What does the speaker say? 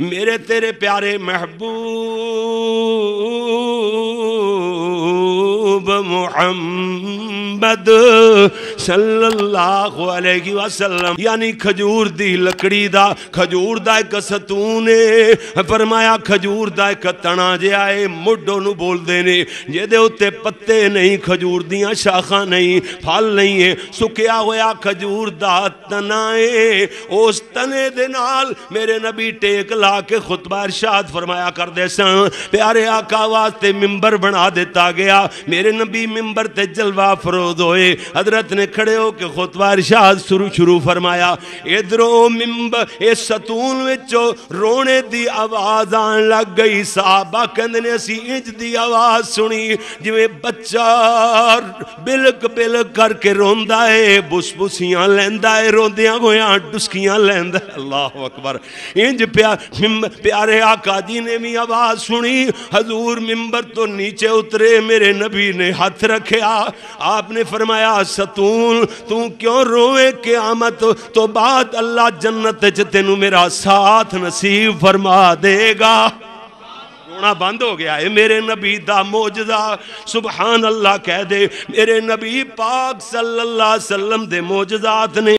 मेरे तेरे प्यारे महबूब मोहम्मद मोहम्मद सल्लल्लाहु अलैहि वसल्लम यानी खजूर दी लकड़ी दा खजूर दा एक सतून है फरमाया खजूर दा एक तना जिहा है मुड्डो नु बोलदे ने जेदे उत्ते पत्ते नहीं खजूर दियां शाखा नहीं फल नहीं है सुकया होया खजूर दा तना है उस तने दे नाल मेरे नबी टेक ला के खुतबा इरशाद फरमाया करदे सन प्यारे आका वास्ते मिंबर बना दिता गया मेरे नबी मिंबर ते जलवा फरो मौजूद होए हजरत ने खड़े हो के खुतबा इरशाद शुरू शुरू फरमाया इधरों मिम्ब ए सतून विचो रोने दी आवाज आन लग गई साहबा कहंदे ने असी इंज दी आवाज सुनी जिमें बच्चा बिलक बिलक करके रोंदा है बुसबुसियां लैंदा है रोंदिया होया डुसकियां लेंदा अल्लाह अकबर इंज प्यार प्या प्यारे आका जी ने भी आवाज सुनी हजूर मिंबर तो नीचे उतरे मेरे नबी ने हाथ रखे आपने ने फरमाया सतूल तू क्यों रोवे क्यामत तो बाद अल्लाह जन्नत च तेन मेरा साथ नसीब फरमा देगा बंद हो गया है मेरे नबी का मोजदा सुबहान अल्लाह कह दे मेरे नबी पाक सल्ला वसल्लम दे मोजदात ने